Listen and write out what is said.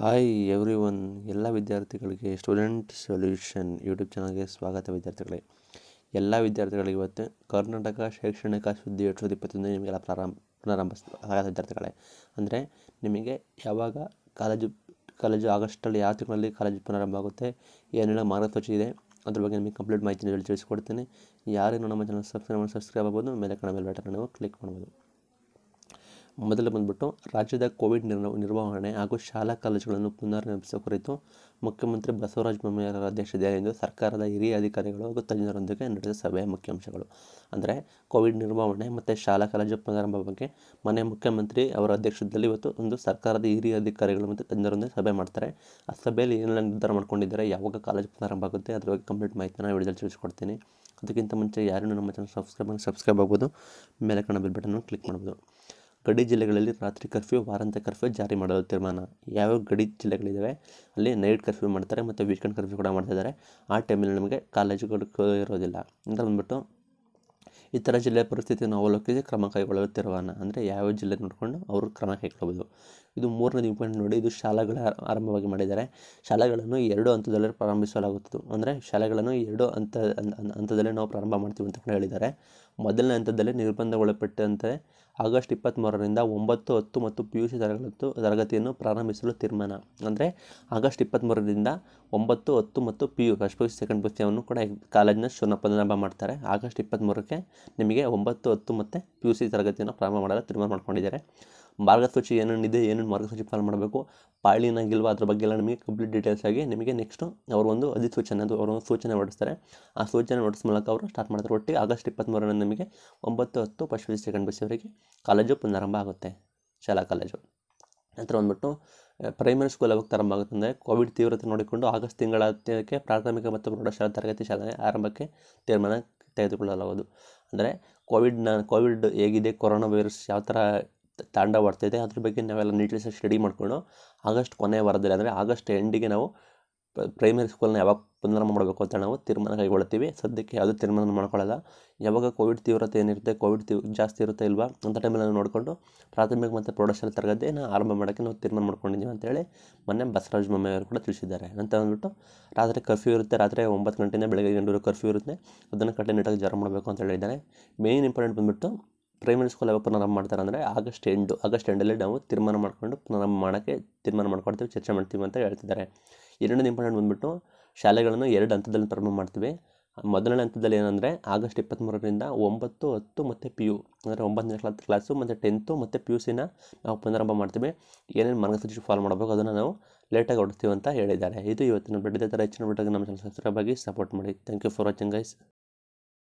hi every one ಎಲ್ಲ ವಿದ್ಯಾರ್ಥಿಗಳಿಗೆ student solution YouTube ಚಾನಲ್ಗೆ ಸ್ವಾಗತ ವಿದ್ಯಾರ್ಥಿಗಳೇ ಎಲ್ಲ ವಿದ್ಯಾರ್ಥಿಗಳಿಗೆ ಇವತ್ತು ಕರ್ನಾಟಕ ಶೈಕ್ಷಣಿಕ ಸುದ್ದಿ ಎರಡು ಸಾವಿರದ ಇಪ್ಪತ್ತೊಂದು ನಿಮಗೆಲ್ಲ ಪ್ರಾರಂಭ ಪ್ರಾರಂಭ ಸ್ವಾಗತ ವಿದ್ಯಾರ್ಥಿಗಳೇ ಅಂದರೆ ನಿಮಗೆ ಯಾವಾಗ ಕಾಲೇಜು ಕಾಲೇಜು ಆಗಸ್ಟಲ್ಲಿ ಯಾವ ತಿಂಗಳಲ್ಲಿ ಕಾಲೇಜು ಪ್ರಾರಂಭ ಆಗುತ್ತೆ ಏನೆಲ್ಲ ಮಾರ್ಗಸೂಚಿ ಇದೆ ಅದ್ರ ಬಗ್ಗೆ ನಿಮಗೆ ಕಂಪ್ಲೀಟ್ ಮಾಹಿತಿ ತಿಳಿಸ್ಕೊಡ್ತೀನಿ ಯಾರು ನಮ್ಮ ಚಾನಲ್ ಸಬ್ಸ್ಕ್ರೈಬ್ ಸಬ್ಸ್ಕ್ರೈಬ್ ಆಗ್ಬೋದು ಮೇಲೆ ಕಣ ಮೇಲೆ ಬೆಟರ್ ನೀವು ಕ್ಲಿಕ್ ಮಾಡ್ಬೋದು ಮೊದಲು ಬಂದ್ಬಿಟ್ಟು ರಾಜ್ಯದ ಕೋವಿಡ್ ನಿರ್ವ ನಿರ್ವಹಣೆ ಹಾಗೂ ಶಾಲಾ ಕಾಲೇಜುಗಳನ್ನು ಪುನರ್ನಿರ್ಮಿಸುವ ಕುರಿತು ಮುಖ್ಯಮಂತ್ರಿ ಬಸವರಾಜ ಬೊಮ್ಮಾಯಿಯವರ ಅಧ್ಯಕ್ಷತೆಯಲ್ಲಿ ಇಂದು ಸರ್ಕಾರದ ಹಿರಿಯ ಅಧಿಕಾರಿಗಳು ಹಾಗೂ ತಜ್ಞರೊಂದಿಗೆ ನಡೆದ ಸಭೆಯ ಮುಖ್ಯಾಂಶಗಳು ಅಂದರೆ ಕೋವಿಡ್ ನಿರ್ವಹಣೆ ಮತ್ತು ಶಾಲಾ ಕಾಲೇಜು ಪುನರಾರಂಭ ಬಗ್ಗೆ ಮನೆ ಮುಖ್ಯಮಂತ್ರಿ ಅವರ ಅಧ್ಯಕ್ಷತೆಯಲ್ಲಿ ಇವತ್ತು ಒಂದು ಸರ್ಕಾರದ ಹಿರಿಯ ಅಧಿಕಾರಿಗಳು ಮತ್ತು ತಜ್ಞರೊಂದಿಗೆ ಸಭೆ ಮಾಡ್ತಾರೆ ಆ ಸಭೆಯಲ್ಲಿ ಏನೆಲ್ಲ ನಿರ್ಧಾರ ಮಾಡ್ಕೊಂಡಿದ್ದಾರೆ ಯಾವಾಗ ಕಾಲೇಜು ಪ್ರಾರಂಭ ಆಗುತ್ತೆ ಅದರ ಬಗ್ಗೆ ಕಂಪ್ಲೀಟ್ ಮಾಹಿತಿ ನಾನು ವಿಡಿಯೋದಲ್ಲಿ ತಿಳಿಸ್ಕೊಡ್ತೀನಿ ಅದಕ್ಕಿಂತ ಮುಂಚೆ ಯಾರೂ ನಮ್ಮ ಚಾನಲ್ ಸಬ್ಸ್ಕ್ರೈಬ್ ಸಬ್ಸ್ಕ್ರೈಬ್ ಆಗ್ಬೋದು ಮೇಲೆ ಕಣ್ಣ ಬಿಲ್ ಬಟನ್ನು ಕ್ಲಿಕ್ ಮಾಡ್ಬೋದು ಗಡಿ ಜಿಲ್ಲೆಗಳಲ್ಲಿ ರಾತ್ರಿ ಕರ್ಫ್ಯೂ ವಾರಾಂತ್ಯ ಕರ್ಫ್ಯೂ ಜಾರಿ ಮಾಡಲು ತೀರ್ಮಾನ ಯಾವ್ಯಾವ ಗಡಿ ಜಿಲ್ಲೆಗಳಿದ್ದಾವೆ ಅಲ್ಲಿ ನೈಟ್ ಕರ್ಫ್ಯೂ ಮಾಡ್ತಾರೆ ಮತ್ತು ವೀಕೆಂಡ್ ಕರ್ಫ್ಯೂ ಕೂಡ ಮಾಡ್ತಿದ್ದಾರೆ ಆ ಟೈಮಲ್ಲಿ ನಮಗೆ ಕಾಲೇಜುಗಳು ಇರೋದಿಲ್ಲ ಅಂತ ಬಂದ್ಬಿಟ್ಟು ಇತರ ಜಿಲ್ಲೆಯ ಪರಿಸ್ಥಿತಿಯನ್ನು ಅವಲೋಕಿಸಿ ಕ್ರಮ ಕೈಗೊಳ್ಳಲು ತೀರ್ಮಾನ ಅಂದರೆ ಯಾವ ಜಿಲ್ಲೆ ನೋಡಿಕೊಂಡು ಅವರು ಕ್ರಮ ಕೈಗೊಳ್ಳಬಹುದು ಇದು ಮೂರನೇ ಪಾಯಿಂಟ್ ನೋಡಿ ಇದು ಶಾಲೆಗಳ ಆರಂಭವಾಗಿ ಮಾಡಿದ್ದಾರೆ ಶಾಲೆಗಳನ್ನು ಎರಡು ಹಂತದಲ್ಲಿ ಪ್ರಾರಂಭಿಸಲಾಗುತ್ತದೆ ಅಂದರೆ ಶಾಲೆಗಳನ್ನು ಎರಡು ಹಂತ ಹಂತದಲ್ಲಿ ನಾವು ಪ್ರಾರಂಭ ಮಾಡ್ತೀವಿ ಅಂತ ಕೂಡ ಹೇಳಿದ್ದಾರೆ ಮೊದಲನೇ ಹಂತದಲ್ಲಿ ನಿರ್ಬಂಧಗೊಳಪಟ್ಟಂತೆ ಆಗಸ್ಟ್ ಇಪ್ಪತ್ತ್ಮೂರರಿಂದ ಒಂಬತ್ತು ಹತ್ತು ಮತ್ತು ಪಿ ಯು ಸಿ ತರಗತಿ ತರಗತಿಯನ್ನು ಪ್ರಾರಂಭಿಸಲು ತೀರ್ಮಾನ ಅಂದರೆ ಆಗಸ್ಟ್ ಇಪ್ಪತ್ತ್ಮೂರರಿಂದ ಒಂಬತ್ತು ಹತ್ತು ಮತ್ತು P U first P U C second ಪುಸ್ತಕವನ್ನು ಕೂಡ ಕಾಲೇಜಿನ ಶೂನ್ಯ ಪ್ರಾರಂಭ ಮಾಡ್ತಾರೆ ಆಗಸ್ಟ್ ಇಪ್ಪತ್ತ್ಮೂರಕ್ಕೆ ನಿಮಗೆ ಒಂಬತ್ತು ಹತ್ತು ಮತ್ತು ಪಿ ಯು ಸಿ ತರಗತಿಯನ್ನು ಪ್ರಾರಂಭ ಮಾಡಲು ತೀರ್ಮಾನ ಮಾಡ್ಕೊಂಡಿದ್ದಾರೆ ಮಾರ್ಗಸೂಚಿ ಏನೇನಿದೆ ಏನೇನು ಮಾರ್ಗಸೂಚಿ ಫಾಲೋ ಮಾಡಬೇಕು ಪಾಳಿನಾಗಿಲ್ವಾ ಅದ್ರ ಬಗ್ಗೆ ಎಲ್ಲ ನಿಮಗೆ ಕಂಪ್ಲೀಟ್ ಡೀಟೇಲ್ಸ್ ಆಗಿ ನಿಮಗೆ ನೆಕ್ಸ್ಟು ಅವರು ಒಂದು ಅಧಿಸೂಚನೆ ಅದು ಅವರೊಂದು ಸೂಚನೆ ಹೊರಡಿಸ್ತಾರೆ ಆ ಸೂಚನೆ ಹೊರಡಿಸ್ ಮೂಲಕ ಅವರು ಸ್ಟಾರ್ಟ್ ಮಾಡ್ತಾರೆ ಒಟ್ಟಿಗೆ ಆಗಸ್ಟ್ ಇಪ್ಪತ್ತ್ಮೂರರಿಂದ ನಿಮಗೆ ಒಂಬತ್ತು ಹತ್ತು ಪಶ್ಚಿಮ ಸೆಕೆಂಡ್ ಅವರಿಗೆ ಕಾಲೇಜು ಪುನರಾರಂಭ ಆಗುತ್ತೆ ಶಾಲಾ ಕಾಲೇಜು ನಂತರ ಬಂದ್ಬಿಟ್ಟು ಪ್ರೈಮರಿ ಸ್ಕೂಲ್ ಯಾವಾಗ ಪ್ರಾರಂಭ ಆಗುತ್ತೆ ಅಂದರೆ ಕೋವಿಡ್ ತೀವ್ರತೆ ನೋಡಿಕೊಂಡು ಆಗಸ್ಟ್ ತಿಂಗಳ ಪ್ರಾಥಮಿಕ ಮತ್ತು ಪ್ರೌಢಶಾಲಾ ತರಗತಿ ಶಾಲೆ ಆರಂಭಕ್ಕೆ ತೀರ್ಮಾನ ತೆಗೆದುಕೊಳ್ಳಲಾಗುವುದು ಅಂದರೆ ಕೋವಿಡ್ನ ಕೋವಿಡ್ ಹೇಗಿದೆ ಕೊರೋನಾ ವೈರಸ್ ಯಾವ ಥರ ತಾಂಡವಾಡ್ತಾಯಿದೆ ಅದ್ರ ಬಗ್ಗೆ ನಾವೆಲ್ಲ ನೀಟ್ನೆಸ್ ಸ್ಟಡಿ ಮಾಡಿಕೊಂಡು ಆಗಸ್ಟ್ ಕೊನೆ ವಾರದಲ್ಲಿ ಅಂದರೆ ಆಗಸ್ಟ್ ಎಂಡಿಗೆ ನಾವು ಪ್ರೈಮರಿ ಸ್ಕೂಲ್ನ ಯಾವಾಗ ಪುನರಾರಂಭ ಮಾಡಬೇಕು ಅಂತ ನಾವು ತೀರ್ಮಾನ ಕೈಗೊಳ್ತೀವಿ ಸದ್ಯಕ್ಕೆ ಯಾವುದೇ ತೀರ್ಮಾನ ಮಾಡ್ಕೊಳ್ಳಲ್ಲ ಯಾವಾಗ ಕೋವಿಡ್ ತೀವ್ರತೆ ಏನಿರುತ್ತೆ ಕೋವಿಡ್ ತೀವ್ ಜಾಸ್ತಿ ಇರುತ್ತೆ ಇಲ್ವಾ ಅಂಥ ಟೈಮಲ್ಲಿ ನಾವು ನೋಡಿಕೊಂಡು ಪ್ರಾಥಮಿಕ ಮತ್ತು ಪ್ರೌಢಶಾಲೆ ತರಗತಿಯನ್ನು ಆರಂಭ ಮಾಡೋಕ್ಕೆ ನಾವು ತೀರ್ಮಾನ ಮಾಡ್ಕೊಂಡಿದ್ದೀವಿ ಅಂತೇಳಿ ಮೊನ್ನೆ ಬಸವರಾಜ ಅವರು ಕೂಡ ತಿಳಿಸಿದ್ದಾರೆ ಅಂತ ಅಂದ್ಬಿಟ್ಟು ರಾತ್ರಿ ಕರ್ಫ್ಯೂ ಇರುತ್ತೆ ರಾತ್ರಿ ಒಂಬತ್ತು ಗಂಟೆಯಿಂದ ಬೆಳಗ್ಗೆ ಗಂಟೆವರೆಗೂ ಕರ್ಫ್ಯೂ ಇರುತ್ತೆ ಅದನ್ನು ಕಟ್ಟೆ ನೀಟಾಗಿ ಜರ ಮಾಡಬೇಕು ಅಂತ ಹೇಳಿದ್ದಾರೆ ಮೇಯ್ನ್ ಇಂಪಾರ್ಟೆಂಟ್ ಬಂದುಬಿಟ್ಟು ಪ್ರೈಮರಿ ಸ್ಕೂಲ್ ಯಾವಾಗ ಪುನರಂಭ ಮಾಡ್ತಾರೆ ಅಂದರೆ ಆಗಸ್ಟ್ ಎಂಡು ಆಗಸ್ಟ್ ಎಂಡಲ್ಲಿ ನಾವು ತೀರ್ಮಾನ ಮಾಡಿಕೊಂಡು ಪುನರಂಭ ಮಾಡೋಕ್ಕೆ ತೀರ್ಮಾನ ಮಾಡ್ಕೊಡ್ತೀವಿ ಚರ್ಚೆ ಮಾಡ್ತೀವಿ ಅಂತ ಹೇಳ್ತಿದ್ದಾರೆ ಎರಡನೇ ಇಂಪಾರ್ಟೆಂಟ್ ಬಂದುಬಿಟ್ಟು ಶಾಲೆಗಳನ್ನು ಎರಡು ಹಂತದಲ್ಲಿ ಪ್ರಾರಂಭ ಮಾಡ್ತೀವಿ ಮೊದಲನೇ ಹಂತದಲ್ಲಿ ಏನಂದರೆ ಆಗಸ್ಟ್ ಇಪ್ಪತ್ತ್ಮೂರರಿಂದ ಒಂಬತ್ತು ಹತ್ತು ಮತ್ತು ಪಿ ಯು ಅಂದರೆ ಒಂಬತ್ತನೇ ಕ್ಲಾಸ್ ಕ್ಲಾಸು ಮತ್ತು ಟೆಂತು ಮತ್ತು ಪಿ ಯು ಸಿನ ನಾವು ಪುನರಾರಂಭ ಮಾಡ್ತೀವಿ ಏನೇನು ಮಾರ್ಗಸೂಚಿ ಫಾಲೋ ಮಾಡಬೇಕು ಅದನ್ನು ನಾವು ಲೇಟಾಗಿ ಹೊಡ್ತೀವಿ ಅಂತ ಹೇಳಿದ್ದಾರೆ ಇದು ಇವತ್ತಿನ ಬಿಡದೇ ಥರ ಹೆಚ್ಚಿನ ಬಿಡೋದಕ್ಕೆ ನಮ್ಮ ಸಬ್ಸ್ಕ್ರೈಬ್ ಆಗಿ ಸಪೋರ್ಟ್ ಮಾಡಿ thank you for watching guys